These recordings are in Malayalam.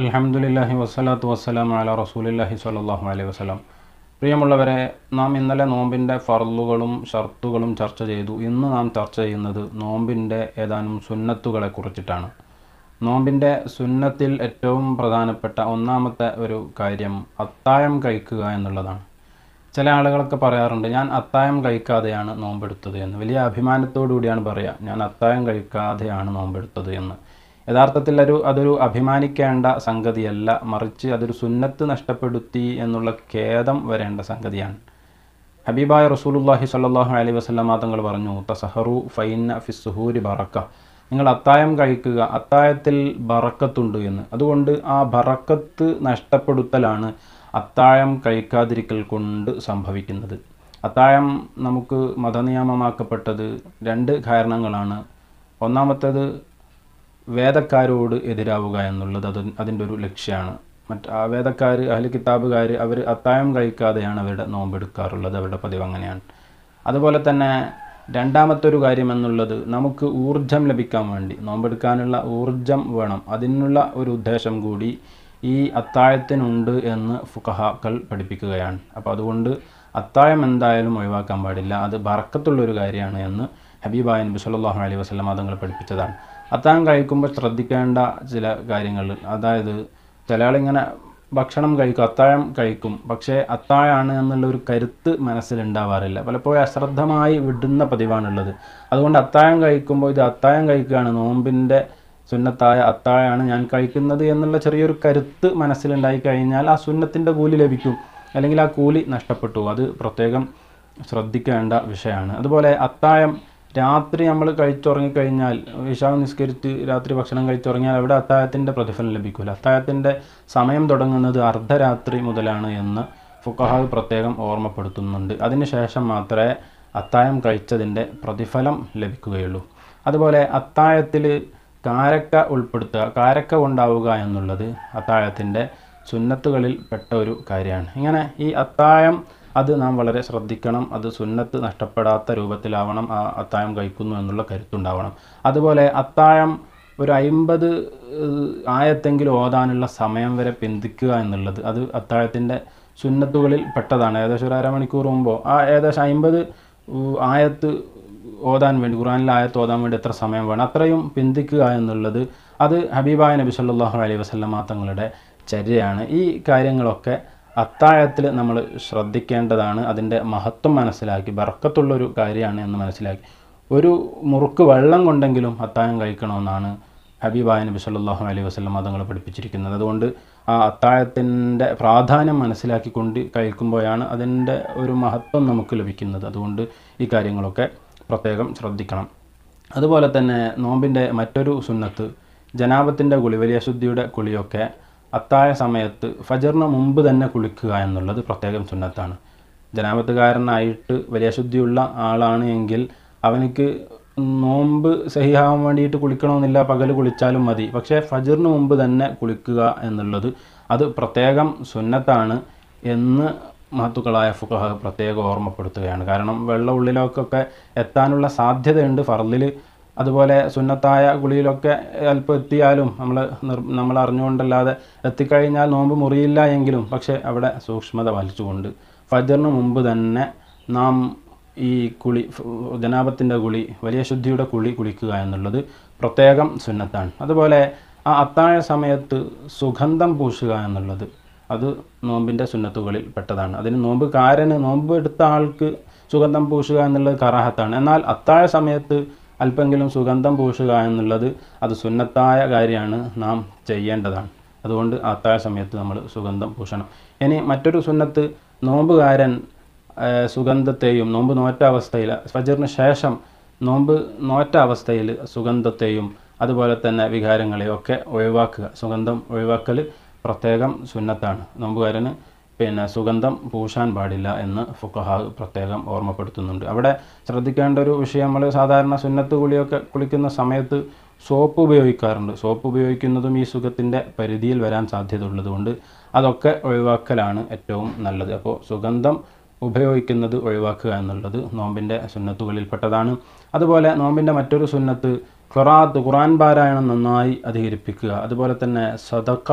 അലഹമുല്ലാഹി വസ്സലാത്തു വസ്സലാം അല റസൂലില്ലാഹി സാഹു അലൈഹി വസ്സലാം പ്രിയമുള്ളവരെ നാം ഇന്നലെ നോമ്പിൻ്റെ ഫർലുകളും ഷർത്തുകളും ചർച്ച ചെയ്തു ഇന്ന് നാം ചർച്ച ചെയ്യുന്നത് നോമ്പിൻ്റെ ഏതാനും സുന്നത്തുകളെ കുറിച്ചിട്ടാണ് നോമ്പിൻ്റെ സുന്നത്തിൽ ഏറ്റവും പ്രധാനപ്പെട്ട ഒന്നാമത്തെ ഒരു കാര്യം അത്തായം കഴിക്കുക എന്നുള്ളതാണ് ചില ആളുകളൊക്കെ പറയാറുണ്ട് ഞാൻ അത്തായം കഴിക്കാതെയാണ് നോമ്പെടുത്തത് എന്ന് വലിയ അഭിമാനത്തോടു കൂടിയാണ് പറയുക ഞാൻ അത്തായം കഴിക്കാതെയാണ് നോമ്പെടുത്തത് എന്ന് യഥാർത്ഥത്തിൽ ഒരു അതൊരു അഭിമാനിക്കേണ്ട സംഗതിയല്ല മറിച്ച് അതൊരു സുന്നത്ത് നഷ്ടപ്പെടുത്തി എന്നുള്ള ഖേദം വരേണ്ട സംഗതിയാണ് ഹബീബായ റസൂലുല്ലാഹി സല്ലാഹു അലൈ വസ്ലമ തങ്ങൾ പറഞ്ഞു തസഹറു ഫൈന ഫിസ്സുഹൂരി ബറക്ക നിങ്ങൾ അത്തായം കഴിക്കുക അത്തായത്തിൽ ബറക്കത്തുണ്ട് എന്ന് അതുകൊണ്ട് ആ ബറക്കത്ത് നഷ്ടപ്പെടുത്തലാണ് അത്തായം കഴിക്കാതിരിക്കൽ കൊണ്ട് സംഭവിക്കുന്നത് അത്തായം നമുക്ക് മതനിയമമാക്കപ്പെട്ടത് രണ്ട് കാരണങ്ങളാണ് ഒന്നാമത്തേത് വേദക്കാരോട് എതിരാവുക എന്നുള്ളത് അത് അതിൻ്റെ ഒരു ലക്ഷ്യമാണ് മറ്റ് ആ വേദക്കാർ അഹ്ല കിതാബുകാർ അവർ അത്തായം കഴിക്കാതെയാണ് അവരുടെ നോമ്പെടുക്കാറുള്ളത് അവരുടെ പതിവ് അങ്ങനെയാണ് അതുപോലെ തന്നെ രണ്ടാമത്തെ ഒരു കാര്യം എന്നുള്ളത് നമുക്ക് ഊർജം ലഭിക്കാൻ വേണ്ടി നോമ്പെടുക്കാനുള്ള ഊർജം വേണം അതിനുള്ള ഒരു ഉദ്ദേശം കൂടി ഈ അത്തായത്തിനുണ്ട് എന്ന് ഫുഖഹാക്കൾ പഠിപ്പിക്കുകയാണ് അപ്പോൾ അതുകൊണ്ട് അത്തായം എന്തായാലും ഒഴിവാക്കാൻ പാടില്ല അത് ബറക്കത്തുള്ളൊരു കാര്യമാണ് എന്ന് ഹബീബായ നബി സല്ലല്ലാഹു അലൈഹി വസ്ലം അതുങ്ങൾ പഠിപ്പിച്ചതാണ് അത്താഴം കഴിക്കുമ്പോൾ ശ്രദ്ധിക്കേണ്ട ചില കാര്യങ്ങൾ അതായത് ചില ആളിങ്ങനെ ഭക്ഷണം കഴിക്കും അത്താഴം കഴിക്കും പക്ഷേ അത്താഴമാണ് എന്നുള്ള ഒരു കരുത്ത് മനസ്സിലുണ്ടാവാറില്ല പലപ്പോഴും അശ്രദ്ധമായി വിടുന്ന പതിവാണുള്ളത് അതുകൊണ്ട് അത്താഴം കഴിക്കുമ്പോൾ ഇത് അത്താഴം കഴിക്കുകയാണ് നോമ്പിൻ്റെ സുന്നത്തായ അത്താഴമാണ് ഞാൻ കഴിക്കുന്നത് എന്നുള്ള ചെറിയൊരു കരുത്ത് മനസ്സിലുണ്ടായി കഴിഞ്ഞാൽ ആ സുന്നത്തിൻ്റെ കൂലി ലഭിക്കും അല്ലെങ്കിൽ ആ കൂലി നഷ്ടപ്പെട്ടു അത് പ്രത്യേകം ശ്രദ്ധിക്കേണ്ട വിഷയമാണ് അതുപോലെ അത്താഴം രാത്രി നമ്മൾ കഴിച്ചുറങ്ങിക്കഴിഞ്ഞാൽ ഇഷാവ് നിസ്കരിച്ച് രാത്രി ഭക്ഷണം കഴിച്ചുറങ്ങിയാൽ അവിടെ അത്താഴത്തിൻ്റെ പ്രതിഫലം ലഭിക്കില്ല അത്താഴത്തിൻ്റെ സമയം തുടങ്ങുന്നത് അർദ്ധരാത്രി മുതലാണ് എന്ന് ഫുക്കഹാവ് പ്രത്യേകം ഓർമ്മപ്പെടുത്തുന്നുണ്ട് അതിനുശേഷം മാത്രമേ അത്തായം കഴിച്ചതിൻ്റെ പ്രതിഫലം ലഭിക്കുകയുള്ളൂ അതുപോലെ അത്താഴത്തിൽ കാരക്ക ഉൾപ്പെടുത്തുക കാരക്ക ഉണ്ടാവുക എന്നുള്ളത് അത്താഴത്തിൻ്റെ ചുന്നത്തുകളിൽ പെട്ട ഒരു കാര്യമാണ് ഇങ്ങനെ ഈ അത്തായം അത് നാം വളരെ ശ്രദ്ധിക്കണം അത് സുന്നത്ത് നഷ്ടപ്പെടാത്ത രൂപത്തിലാവണം ആ അത്താഴം കഴിക്കുന്നു എന്നുള്ള കരുത്തുണ്ടാവണം അതുപോലെ അത്താഴം ഒരു അയിമ്പത് ആയത്തെങ്കിലും ഓതാനുള്ള സമയം വരെ പിന്തിക്കുക എന്നുള്ളത് അത് അത്താഴത്തിൻ്റെ സുന്നത്തുകളിൽ പെട്ടതാണ് ഏകദേശം ഒരു അരമണിക്കൂർ മുമ്പോ ആ ഏകദേശം അയിമ്പത് ആയത്ത് ഓതാൻ വേണ്ടി ഖുറാനിലെ ആയത്ത് ഓതാൻ വേണ്ടി എത്ര സമയം വേണം അത്രയും പിന്തിക്കുക എന്നുള്ളത് അത് ഹബീബായ നബി സല്ലാഹു അലൈഹി വസല്ലമ തങ്ങളുടെ ചര്യയാണ് ഈ കാര്യങ്ങളൊക്കെ അത്താഴത്തിൽ നമ്മൾ ശ്രദ്ധിക്കേണ്ടതാണ് അതിൻ്റെ മഹത്വം മനസ്സിലാക്കി ബർക്കത്തുള്ളൊരു കാര്യമാണ് എന്ന് മനസ്സിലാക്കി ഒരു മുറുക്ക് വെള്ളം കൊണ്ടെങ്കിലും അത്താഴം കഴിക്കണമെന്നാണ് ഹബീബായ നബി സല്ലാഹു അലൈഹി വസ്ലം മതങ്ങൾ പഠിപ്പിച്ചിരിക്കുന്നത് അതുകൊണ്ട് ആ അത്താഴത്തിൻ്റെ പ്രാധാന്യം മനസ്സിലാക്കിക്കൊണ്ട് കഴിക്കുമ്പോഴാണ് അതിൻ്റെ ഒരു മഹത്വം നമുക്ക് ലഭിക്കുന്നത് അതുകൊണ്ട് ഈ കാര്യങ്ങളൊക്കെ പ്രത്യേകം ശ്രദ്ധിക്കണം അതുപോലെ തന്നെ നോമ്പിൻ്റെ മറ്റൊരു സുന്നത്ത് ജനാപത്തിൻ്റെ കുളി വലിയ ശുദ്ധിയുടെ കുളിയൊക്കെ അത്തായ സമയത്ത് ഫജറിന് മുമ്പ് തന്നെ കുളിക്കുക എന്നുള്ളത് പ്രത്യേകം സുന്നത്താണ് ജനാപത്തുകാരനായിട്ട് വലിയ ശുദ്ധിയുള്ള ആളാണ് എങ്കിൽ അവനിക്ക് നോമ്പ് സഹിയാവാൻ വേണ്ടിയിട്ട് കുളിക്കണമെന്നില്ല പകൽ കുളിച്ചാലും മതി പക്ഷേ ഫജറിന് മുമ്പ് തന്നെ കുളിക്കുക എന്നുള്ളത് അത് പ്രത്യേകം സുന്നത്താണ് എന്ന് മഹത്തുക്കളായ ഫുഖഹ പ്രത്യേകം ഓർമ്മപ്പെടുത്തുകയാണ് കാരണം വെള്ളം ഉള്ളിലേക്കൊക്കെ എത്താനുള്ള സാധ്യതയുണ്ട് ഫറലിൽ അതുപോലെ സുന്നത്തായ ഗുളിയിലൊക്കെ അല്പം എത്തിയാലും നമ്മൾ നമ്മൾ അറിഞ്ഞുകൊണ്ടല്ലാതെ എത്തിക്കഴിഞ്ഞാൽ നോമ്പ് മുറിയില്ല എങ്കിലും പക്ഷെ അവിടെ സൂക്ഷ്മത പാലിച്ചുകൊണ്ട് ഫജറിന് മുമ്പ് തന്നെ നാം ഈ കുളി ജനാപത്തിൻ്റെ കുളി വലിയ ശുദ്ധിയുടെ കുളി കുളിക്കുക എന്നുള്ളത് പ്രത്യേകം സുന്നത്താണ് അതുപോലെ ആ അത്താഴ സമയത്ത് സുഗന്ധം പൂശുക എന്നുള്ളത് അത് നോമ്പിൻ്റെ സുന്നത്തുകളിൽ പെട്ടതാണ് അതിന് നോമ്പ് കാരന് നോമ്പ് എടുത്ത ആൾക്ക് സുഗന്ധം പൂശുക എന്നുള്ളത് കറാഹത്താണ് എന്നാൽ അത്താഴ സമയത്ത് അല്പമെങ്കിലും സുഗന്ധം പൂശുക എന്നുള്ളത് അത് സുന്നത്തായ കാര്യമാണ് നാം ചെയ്യേണ്ടതാണ് അതുകൊണ്ട് അത്താഴ സമയത്ത് നമ്മൾ സുഗന്ധം പൂശണം ഇനി മറ്റൊരു സുന്നത്ത് നോമ്പുകാരൻ സുഗന്ധത്തെയും നോമ്പ് നോറ്റ അവസ്ഥയിൽ ഫജറിന് ശേഷം നോമ്പ് നോറ്റ അവസ്ഥയിൽ സുഗന്ധത്തെയും അതുപോലെ തന്നെ വികാരങ്ങളെയും ഒക്കെ ഒഴിവാക്കുക സുഗന്ധം ഒഴിവാക്കൽ പ്രത്യേകം സുന്നത്താണ് നോമ്പുകാരന് പിന്നെ സുഗന്ധം പൂശാൻ പാടില്ല എന്ന് ഫുക്കഹ പ്രത്യേകം ഓർമ്മപ്പെടുത്തുന്നുണ്ട് അവിടെ ശ്രദ്ധിക്കേണ്ട ഒരു വിഷയം നമ്മൾ സാധാരണ സുന്നത്ത് കുളിയൊക്കെ കുളിക്കുന്ന സമയത്ത് സോപ്പ് ഉപയോഗിക്കാറുണ്ട് സോപ്പ് ഉപയോഗിക്കുന്നതും ഈ സുഖത്തിൻ്റെ പരിധിയിൽ വരാൻ സാധ്യത ഉള്ളതുകൊണ്ട് അതൊക്കെ ഒഴിവാക്കലാണ് ഏറ്റവും നല്ലത് അപ്പോൾ സുഗന്ധം ഉപയോഗിക്കുന്നത് ഒഴിവാക്കുക എന്നുള്ളത് നോമ്പിൻ്റെ സുന്നത്തുകളിൽപ്പെട്ടതാണ് അതുപോലെ നോമ്പിൻ്റെ മറ്റൊരു സുന്നത്ത് ഖുറാത്ത് ഖുറാൻ പാരായണം നന്നായി അധികരിപ്പിക്കുക അതുപോലെ തന്നെ സദക്ക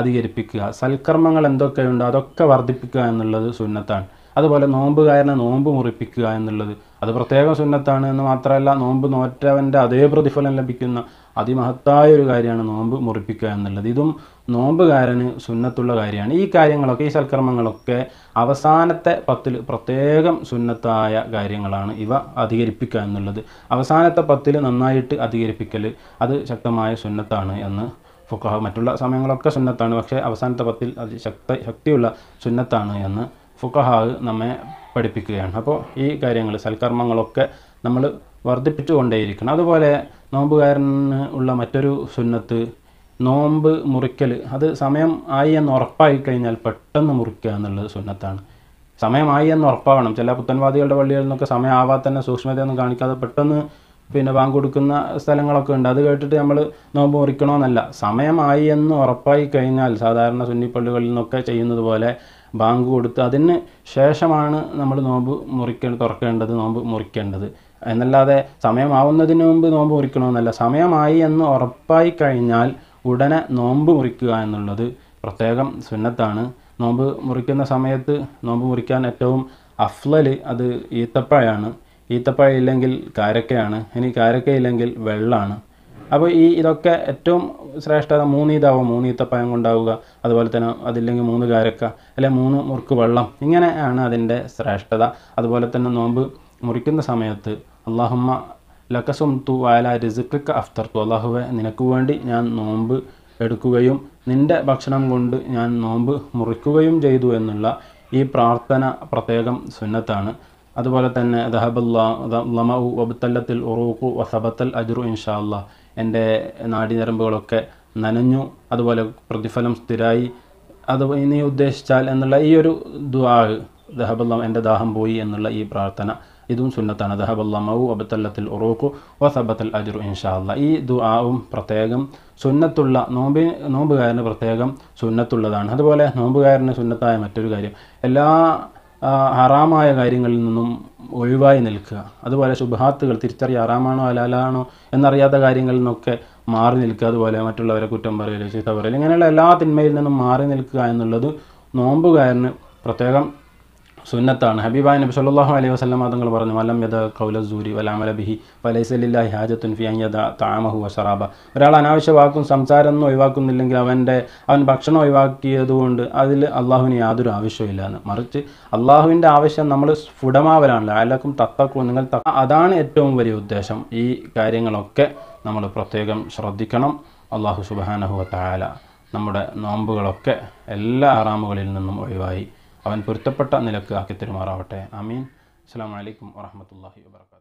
അധികരിപ്പിക്കുക സൽക്കർമ്മങ്ങൾ എന്തൊക്കെയുണ്ടോ അതൊക്കെ വർദ്ധിപ്പിക്കുക എന്നുള്ളത് സുന്നത്താണ് അതുപോലെ നോമ്പുകാരനെ നോമ്പ് മുറിപ്പിക്കുക എന്നുള്ളത് അത് പ്രത്യേക സുന്നത്താണ് എന്ന് മാത്രമല്ല നോമ്പ് നോറ്റവൻ്റെ അതേ പ്രതിഫലം ലഭിക്കുന്ന അതിമഹത്തായ ഒരു കാര്യമാണ് നോമ്പ് മുറിപ്പിക്കുക എന്നുള്ളത് ഇതും നോമ്പുകാരന് സുന്നത്തുള്ള കാര്യമാണ് ഈ കാര്യങ്ങളൊക്കെ ഈ സൽക്കർമ്മങ്ങളൊക്കെ അവസാനത്തെ പത്തിൽ പ്രത്യേകം സുന്നത്തായ കാര്യങ്ങളാണ് ഇവ അധികരിപ്പിക്കുക എന്നുള്ളത് അവസാനത്തെ പത്തിൽ നന്നായിട്ട് അധികരിപ്പിക്കൽ അത് ശക്തമായ സുന്നത്താണ് എന്ന് ഫുക്കഹ മറ്റുള്ള സമയങ്ങളൊക്കെ സുന്നത്താണ് പക്ഷേ അവസാനത്തെ പത്തിൽ അത് ശക്ത ശക്തിയുള്ള സുന്നത്താണ് എന്ന് ഫുക്കഹാവ് നമ്മെ പഠിപ്പിക്കുകയാണ് അപ്പോൾ ഈ കാര്യങ്ങൾ സൽക്കർമ്മങ്ങളൊക്കെ നമ്മൾ വർദ്ധിപ്പിച്ചു കൊണ്ടേയിരിക്കണം അതുപോലെ നോമ്പുകാരന് ഉള്ള മറ്റൊരു സുന്നത്ത് നോമ്പ് മുറിക്കൽ അത് സമയം ആയി എന്ന് ഉറപ്പായി കഴിഞ്ഞാൽ പെട്ടെന്ന് മുറിക്കുക എന്നുള്ളത് സുന്നത്താണ് സമയമായി എന്ന് ഉറപ്പാകണം ചില പുത്തൻവാദികളുടെ പള്ളികളിൽ നിന്നൊക്കെ ആവാതെ തന്നെ സൂക്ഷ്മതയൊന്നും കാണിക്കാതെ പെട്ടെന്ന് പിന്നെ ബാങ്ക് കൊടുക്കുന്ന സ്ഥലങ്ങളൊക്കെ ഉണ്ട് അത് കേട്ടിട്ട് നമ്മൾ നോമ്പ് മുറിക്കണമെന്നല്ല സമയമായി എന്ന് ഉറപ്പായി കഴിഞ്ഞാൽ സാധാരണ സുന്നിപ്പള്ളികളിൽ നിന്നൊക്കെ ചെയ്യുന്നത് പോലെ ബാങ്ക് കൊടുത്ത് അതിന് ശേഷമാണ് നമ്മൾ നോമ്പ് മുറിക്ക തുറക്കേണ്ടത് നോമ്പ് മുറിക്കേണ്ടത് എന്നല്ലാതെ സമയമാവുന്നതിന് മുമ്പ് നോമ്പ് മുറിക്കണമെന്നല്ല സമയമായി എന്ന് ഉറപ്പായി കഴിഞ്ഞാൽ ഉടനെ നോമ്പ് മുറിക്കുക എന്നുള്ളത് പ്രത്യേകം സുന്നത്താണ് നോമ്പ് മുറിക്കുന്ന സമയത്ത് നോമ്പ് മുറിക്കാൻ ഏറ്റവും അഫ്ലൽ അത് ഈത്തപ്പഴമാണ് ഈത്തപ്പഴം ഇല്ലെങ്കിൽ കാരക്കയാണ് ഇനി കാരക്ക ഇല്ലെങ്കിൽ വെള്ളമാണ് അപ്പോൾ ഈ ഇതൊക്കെ ഏറ്റവും ശ്രേഷ്ഠത മൂന്ന് ഇതാവും മൂന്ന് ഈത്തപ്പഴം കൊണ്ടാവുക അതുപോലെ തന്നെ അതില്ലെങ്കിൽ മൂന്ന് കാരക്ക അല്ലെങ്കിൽ മൂന്ന് മുറുക്ക് വെള്ളം ഇങ്ങനെയാണ് അതിൻ്റെ ശ്രേഷ്ഠത അതുപോലെ തന്നെ നോമ്പ് മുറിക്കുന്ന സമയത്ത് അള്ളാഹുമ്മ ലക്കസും തു വാല റിസിക്ക അഫ്തർ തു അള്ളാഹുവെ നിനക്ക് വേണ്ടി ഞാൻ നോമ്പ് എടുക്കുകയും നിൻ്റെ ഭക്ഷണം കൊണ്ട് ഞാൻ നോമ്പ് മുറിക്കുകയും ചെയ്തു എന്നുള്ള ഈ പ്രാർത്ഥന പ്രത്യേകം സുന്നത്താണ് അതുപോലെ തന്നെ ദഹബുല്ലാമു വബുത്തല്ലത്തിൽ ഉറൂഖു വസബത്തൽ അജുറു ഇൻഷാ അല്ലാ എൻ്റെ നാടിനരമ്പുകളൊക്കെ നനഞ്ഞു അതുപോലെ പ്രതിഫലം സ്ഥിരമായി അത് നീ ഉദ്ദേശിച്ചാൽ എന്നുള്ള ഈ ഒരു ദുആ ദഹബല്ലാം എൻ്റെ ദാഹം പോയി എന്നുള്ള ഈ പ്രാർത്ഥന ഇതും സുന്നത്താണ് ദഹബല്ലാമു അബത്തല്ലത്തിൽ ഉറൂഖു വസബത്തൽ അജുറു ഇൻഷാ അല്ലാ ഈ ദുആവും പ്രത്യേകം സുന്നത്തുള്ള നോമ്പ് നോമ്പുകാരന് പ്രത്യേകം സുന്നത്തുള്ളതാണ് അതുപോലെ നോമ്പുകാരന് സുന്നത്തായ മറ്റൊരു കാര്യം എല്ലാ ഹറാമായ കാര്യങ്ങളിൽ നിന്നും ഒഴിവായി നിൽക്കുക അതുപോലെ ശുഭാത്തുകൾ തിരിച്ചറിയുക ഹറാമാണോ ഹലാലാണോ എന്നറിയാത്ത കാര്യങ്ങളിൽ നിന്നൊക്കെ മാറി നിൽക്കുക അതുപോലെ മറ്റുള്ളവരെ കുറ്റം പറയൽ ചീത്ത പറയൽ ഇങ്ങനെയുള്ള എല്ലാ തിന്മയിൽ നിന്നും മാറി നിൽക്കുക എന്നുള്ളത് നോമ്പുകാരന് പ്രത്യേകം സുന്നത്താണ് ഹബീബായ നബി സല്ലാഹു അലൈഹി വസ്ലം തങ്ങൾ പറഞ്ഞു വലം യദ കൗലസൂരി വലാമലബിഹി വലൈസലില്ലാഹി ഹാജത്തുൻ ഫി അയ്യദ താമഹു വഷറാബ ഒരാൾ അനാവശ്യ വാക്കും സംസാരമൊന്നും ഒഴിവാക്കുന്നില്ലെങ്കിൽ അവൻ്റെ അവൻ ഭക്ഷണം ഒഴിവാക്കിയതുകൊണ്ട് അതിൽ അള്ളാഹുവിന് യാതൊരു ആവശ്യമില്ല എന്ന് മറിച്ച് അള്ളാഹുവിൻ്റെ ആവശ്യം നമ്മൾ സ്ഫുടമാവലാണല്ലോ എല്ലാവർക്കും തത്തക്കും നിങ്ങൾ അതാണ് ഏറ്റവും വലിയ ഉദ്ദേശം ഈ കാര്യങ്ങളൊക്കെ നമ്മൾ പ്രത്യേകം ശ്രദ്ധിക്കണം അള്ളാഹു സുബാനഹുവ താല നമ്മുടെ നോമ്പുകളൊക്കെ എല്ലാ ആറാമുകളിൽ നിന്നും ഒഴിവായി അവൻ പൊരുത്തപ്പെട്ട നിലക്ക് ആക്കി തെരുമാറാവട്ടെ അമീൻ അസ്സാം വലൈക്കും വാഹമത്തല്ലാഹി വാബർക്കാത്തു